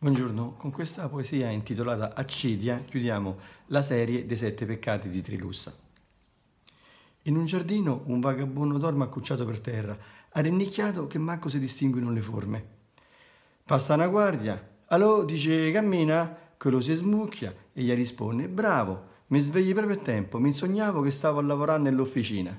Buongiorno, con questa poesia intitolata Accidia chiudiamo la serie dei sette peccati di Trilussa. In un giardino un vagabondo dorme accucciato per terra, arrinnicchiato che manco si distinguono le forme. Passa una guardia, allo dice cammina, quello si smucchia e gli risponde bravo, mi svegli proprio a tempo, mi sognavo che stavo a lavorare nell'officina.